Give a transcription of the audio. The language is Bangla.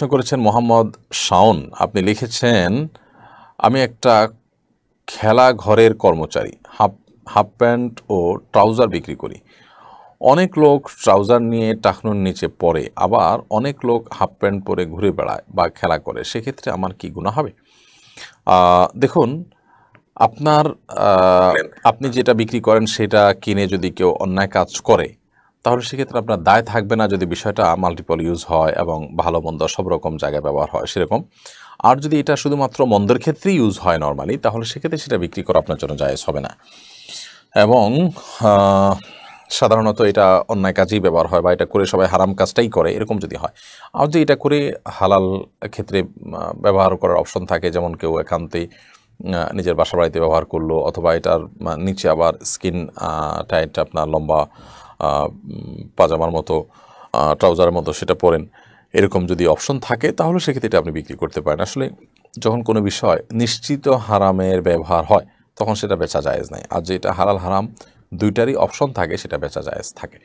প্রশ্ন করেছেন মোহাম্মদ শাওন আপনি লিখেছেন আমি একটা খেলা ঘরের কর্মচারী হাফ হাফ প্যান্ট ও ট্রাউজার বিক্রি করি অনেক লোক ট্রাউজার নিয়ে টাকনুর নিচে পরে আবার অনেক লোক হাফ প্যান্ট পরে ঘুরে বেড়ায় বা খেলা করে সেক্ষেত্রে আমার কি গুণা হবে দেখুন আপনার আপনি যেটা বিক্রি করেন সেটা কিনে যদি কেউ অন্যায় কাজ করে তাহলে সেক্ষেত্রে আপনার দায় থাকবে না যদি বিষয়টা মাল্টিপল ইউজ হয় এবং ভালো মন্দ সব রকম জায়গায় ব্যবহার হয় সেরকম আর যদি এটা শুধুমাত্র মন্দের ক্ষেত্রেই ইউজ হয় নর্মালি তাহলে সেক্ষেত্রে সেটা বিক্রি করা আপনার জন্য জায়েজ হবে না এবং সাধারণত এটা অন্যায় কাজেই ব্যবহার হয় বা এটা করে সবাই হারাম কাজটাই করে এরকম যদি হয় আর যদি এটা করে হালাল ক্ষেত্রে ব্যবহার করার অপশন থাকে যেমন কেউ একান্তে নিজের বাসা বাড়িতে ব্যবহার করলো অথবা এটার নিচে আবার স্কিন টাইট আপনার লম্বা পাজামার মতো ট্রাউজারের মতো সেটা পরেন এরকম যদি অপশন থাকে তাহলে সেক্ষেত্রে এটা আপনি বিক্রি করতে পারেন আসলে যখন কোনো বিষয় নিশ্চিত হারামের ব্যবহার হয় তখন সেটা বেচা জায়েজ নাই আর যেটা হালাল হারাম দুইটারই অপশন থাকে সেটা বেচা জায়েজ থাকে